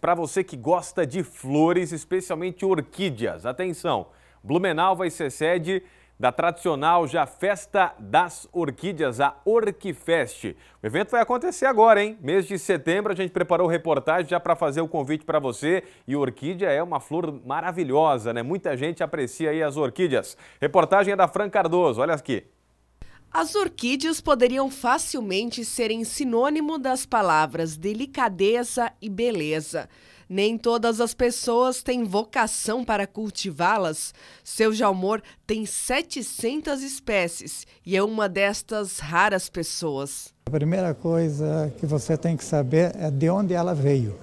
Para você que gosta de flores, especialmente orquídeas, atenção! Blumenau vai ser sede da tradicional já Festa das Orquídeas, a Orquifest. O evento vai acontecer agora, hein? Mês de setembro, a gente preparou reportagem já para fazer o convite para você. E orquídea é uma flor maravilhosa, né? Muita gente aprecia aí as orquídeas. Reportagem é da Fran Cardoso, olha aqui. As orquídeas poderiam facilmente serem sinônimo das palavras delicadeza e beleza. Nem todas as pessoas têm vocação para cultivá-las. Seu Jalmor tem 700 espécies e é uma destas raras pessoas. A primeira coisa que você tem que saber é de onde ela veio,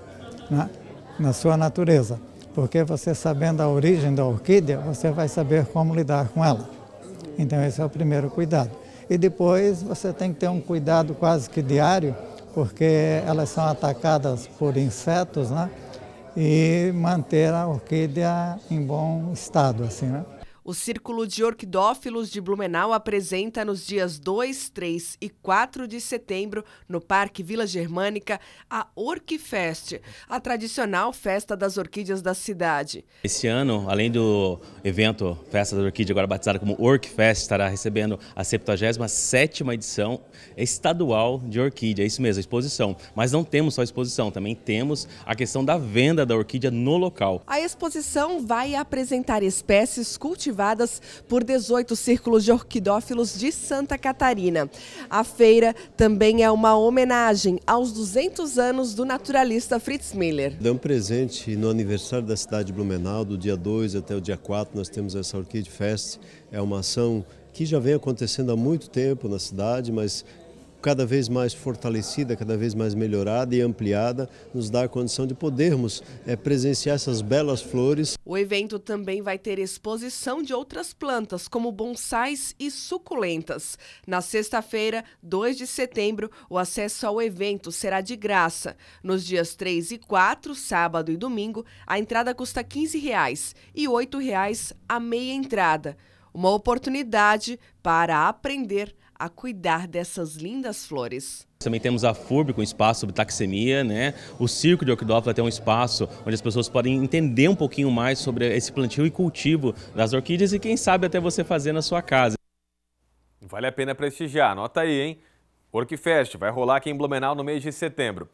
né? na sua natureza. Porque você sabendo a origem da orquídea, você vai saber como lidar com ela. Então esse é o primeiro cuidado. E depois você tem que ter um cuidado quase que diário, porque elas são atacadas por insetos, né? E manter a orquídea em bom estado, assim, né? O Círculo de Orquidófilos de Blumenau apresenta nos dias 2, 3 e 4 de setembro, no Parque Vila Germânica, a Orquifest, a tradicional festa das orquídeas da cidade. Esse ano, além do evento Festa da Orquídea, agora batizada como Orquifest, estará recebendo a 77 edição estadual de orquídea, é isso mesmo, a exposição. Mas não temos só a exposição, também temos a questão da venda da orquídea no local. A exposição vai apresentar espécies cultivadas cultivadas por 18 círculos de orquidófilos de Santa Catarina. A feira também é uma homenagem aos 200 anos do naturalista Fritz Miller. Dá um presente no aniversário da cidade de Blumenau, do dia 2 até o dia 4, nós temos essa Orquid Fest. É uma ação que já vem acontecendo há muito tempo na cidade, mas cada vez mais fortalecida, cada vez mais melhorada e ampliada, nos dá a condição de podermos é, presenciar essas belas flores. O evento também vai ter exposição de outras plantas, como bonsais e suculentas. Na sexta-feira, 2 de setembro, o acesso ao evento será de graça. Nos dias 3 e 4, sábado e domingo, a entrada custa R$ 15,00 reais e R$ 8,00 reais a meia entrada. Uma oportunidade para aprender a a cuidar dessas lindas flores. Também temos a FURB com espaço sobre taxemia, né? O Circo de Orquidófila tem um espaço onde as pessoas podem entender um pouquinho mais sobre esse plantio e cultivo das orquídeas e quem sabe até você fazer na sua casa. Vale a pena prestigiar, anota aí, hein? Orquifest vai rolar aqui em Blumenau no mês de setembro.